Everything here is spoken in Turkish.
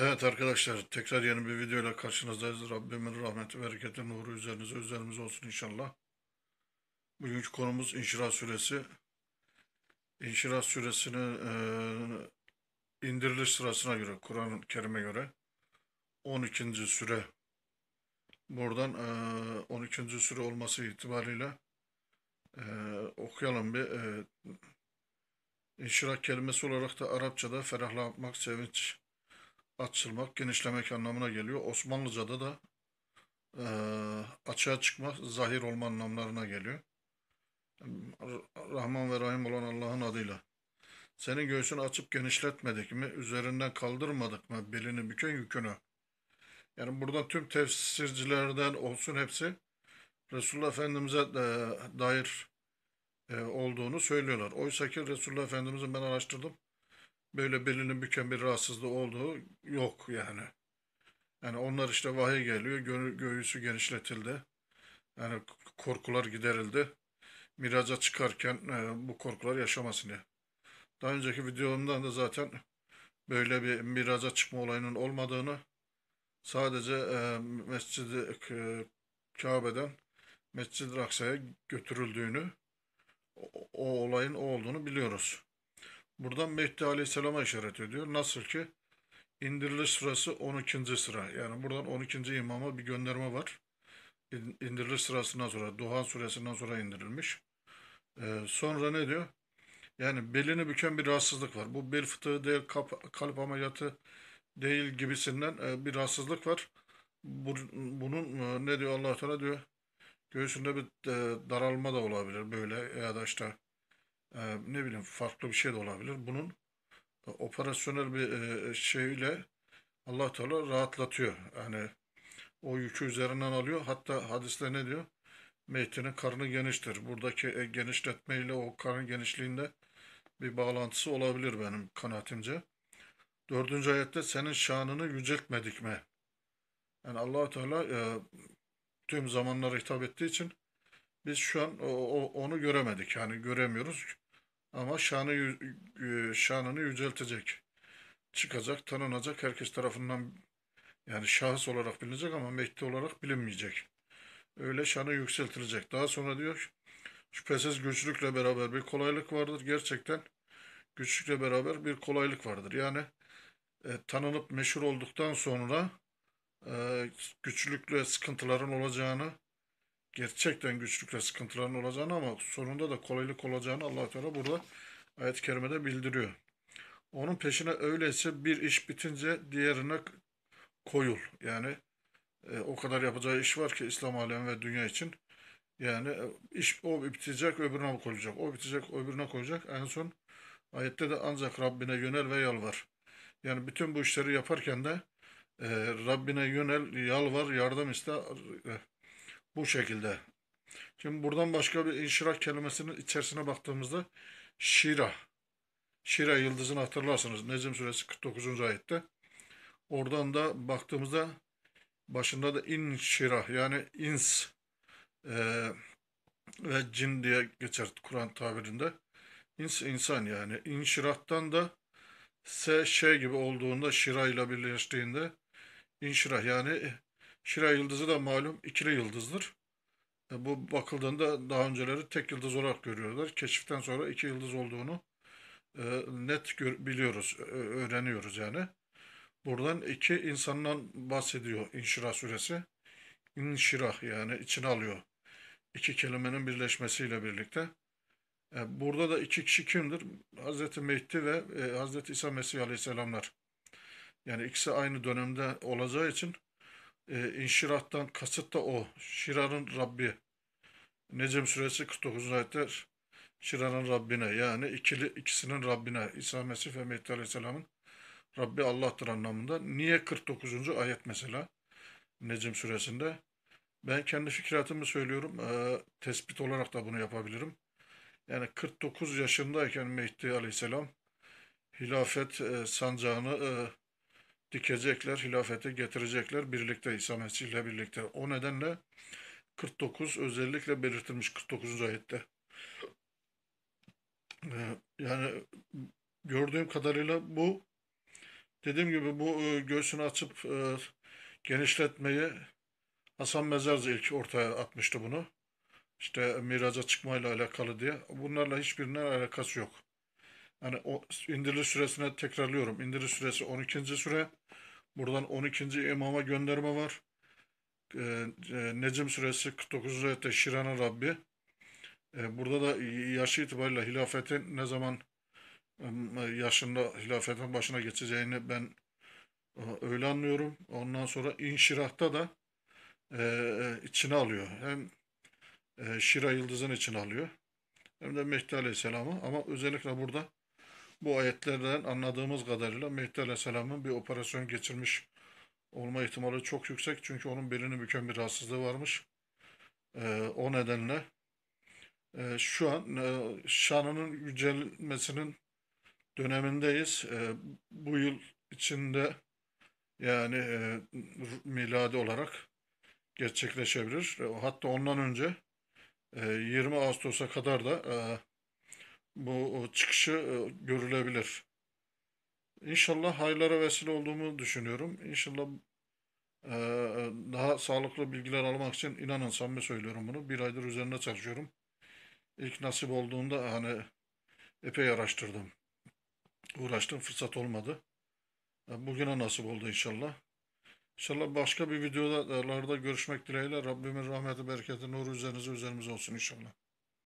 Evet arkadaşlar tekrar yeni bir video ile karşınızdayız. Rabbimin rahmeti, bereketi, nuru üzerinize, üzerimize olsun inşallah. Bugünkü konumuz İnşirah Suresi. İnşirah Suresini e, indiriliş sırasına göre, Kur'an-ı Kerim'e göre 12. süre. Buradan e, 12. süre olması itibariyle e, okuyalım bir. E, İnşirah kelimesi olarak da Arapçada ferahlatmak, sevinç, açılmak, genişlemek anlamına geliyor. Osmanlıca'da da e, açığa çıkmak, zahir olma anlamlarına geliyor. Rahman ve Rahim olan Allah'ın adıyla. Senin göğsünü açıp genişletmedik mi, üzerinden kaldırmadık mı belini büken yükünü? Yani burada tüm tefsircilerden olsun hepsi Resulullah Efendimiz'e e, dair e, olduğunu söylüyorlar. Oysa ki Resulullah Efendimiz'in ben araştırdım böyle belinin büken bir rahatsızlığı olduğu yok yani. Yani onlar işte vahiy geliyor, gö göğüsü genişletildi. Yani korkular giderildi. Miraca çıkarken e, bu korkular yaşamasın diye. Daha önceki videomdan da zaten böyle bir miraca çıkma olayının olmadığını sadece e, mescidi e, Kabe'den Mescid-i Aksa'ya götürüldüğünü o, o olayın o olduğunu biliyoruz. Buradan Mehdi Aleyhisselam'a işaret ediyor. Nasıl ki indiriliş sırası 12. sıra. Yani buradan 12. imama bir gönderme var. İndiriliş sırasından sonra, Duhan suresinden sonra indirilmiş. Ee, sonra ne diyor? Yani belini büken bir rahatsızlık var. Bu bel fıtığı değil, kalp, kalp ameliyatı değil gibisinden e, bir rahatsızlık var. Bu, bunun e, ne diyor Allah Teala diyor? Göğsünde bir e, daralma da olabilir böyle ya da işte e, ne bileyim farklı bir şey de olabilir. Bunun e, operasyonel bir e, şeyle allah Teala rahatlatıyor. Yani o yükü üzerinden alıyor. Hatta hadiste ne diyor? Meytinin karnı geniştir. Buradaki e, ile o karın genişliğinde bir bağlantısı olabilir benim kanaatimce. Dördüncü ayette senin şanını yüceltmedik mi? Yani allah Teala e, tüm zamanlara hitap ettiği için biz şu an o, o, onu göremedik. Yani göremiyoruz ama şanı e, şanını yüceltecek. Çıkacak, tanınacak herkes tarafından yani şahıs olarak bilinecek ama Mehdi olarak bilinmeyecek. Öyle şanı yükseltilecek. Daha sonra diyor şüphesiz güçlükle beraber bir kolaylık vardır. Gerçekten güçlükle beraber bir kolaylık vardır. Yani e, tanınıp meşhur olduktan sonra e, güçlükle sıkıntıların olacağını gerçekten güçlük ve sıkıntıların olacağını ama sonunda da kolaylık olacağını allah Teala burada ayet-i kerimede bildiriyor. Onun peşine öyleyse bir iş bitince diğerine koyul. Yani e, o kadar yapacağı iş var ki İslam alemi ve dünya için. Yani e, iş o bitecek öbürüne koyacak. O bitecek öbürüne koyacak. En son ayette de ancak Rabbine yönel ve yalvar. Yani bütün bu işleri yaparken de e, Rabbine yönel, yalvar, yardım iste, e, bu şekilde. Şimdi buradan başka bir inşirah kelimesinin içerisine baktığımızda şira. Şira yıldızını hatırlarsınız. Necm suresi 49. ayette. Oradan da baktığımızda başında da inşira yani ins e, ve cin diye geçer Kur'an tabirinde. İns insan yani. İnşirahtan da se şey gibi olduğunda şira ile birleştiğinde inşirah yani Şira yıldızı da malum ikili yıldızdır. E, bu bakıldığında daha önceleri tek yıldız olarak görüyorlar. Keşiften sonra iki yıldız olduğunu e, net gör, biliyoruz, e, öğreniyoruz yani. Buradan iki insandan bahsediyor İnşirah suresi. İnşirah yani içine alıyor. İki kelimenin birleşmesiyle birlikte. E, burada da iki kişi kimdir? Hazreti Mehdi ve e, Hz. İsa Mesih Aleyhisselamlar. Yani ikisi aynı dönemde olacağı için e, inşirahtan kasıt da o. Şiranın Rabbi. Necm suresi 49. ayetler Şiranın Rabbine yani ikili ikisinin Rabbine İsa Mesih ve Mehdi Aleyhisselam'ın Rabbi Allah'tır anlamında. Niye 49. ayet mesela Necm suresinde? Ben kendi fikratımı söylüyorum. E, tespit olarak da bunu yapabilirim. Yani 49 yaşındayken Mehdi Aleyhisselam hilafet e, sancağını e, dikecekler, hilafete getirecekler birlikte İsa Mesih ile birlikte. O nedenle 49 özellikle belirtilmiş 49. ayette. Ee, yani gördüğüm kadarıyla bu dediğim gibi bu e, göğsünü açıp e, genişletmeyi Hasan Mezarcı ilk ortaya atmıştı bunu. İşte miraca çıkmayla alakalı diye. Bunlarla hiçbirine alakası yok. Hani o indiriş süresine tekrarlıyorum. İndiriş süresi 12. süre. Buradan 12. imama gönderme var. E, e, Necim suresi 49. ayette Şiran'a Rabbi. E, burada da yaşı itibariyle hilafetin ne zaman e, yaşında hilafetin başına geçeceğini ben e, öyle anlıyorum. Ondan sonra inşirahta da e, e, içine alıyor. Hem e, Şira yıldızın içine alıyor. Hem de Mehdi Aleyhisselam'ı ama özellikle burada bu ayetlerden anladığımız kadarıyla Mehdi Aleyhisselam'ın bir operasyon geçirmiş olma ihtimali çok yüksek. Çünkü onun belini büken bir rahatsızlığı varmış. Ee, o nedenle e, şu an e, şanının yücelmesinin dönemindeyiz. E, bu yıl içinde yani e, miladi olarak gerçekleşebilir. E, hatta ondan önce e, 20 Ağustos'a kadar da e, bu çıkışı e, görülebilir. İnşallah hayırlara vesile olduğumu düşünüyorum. İnşallah e, e, daha sağlıklı bilgiler almak için inanın samimi söylüyorum bunu. Bir aydır üzerinde çalışıyorum. İlk nasip olduğunda hani epey araştırdım. Uğraştım fırsat olmadı. Bugüne nasip oldu inşallah. İnşallah başka bir videolarda görüşmek dileğiyle. Rabbimin rahmeti, bereketi, nuru üzerinize üzerimize olsun inşallah.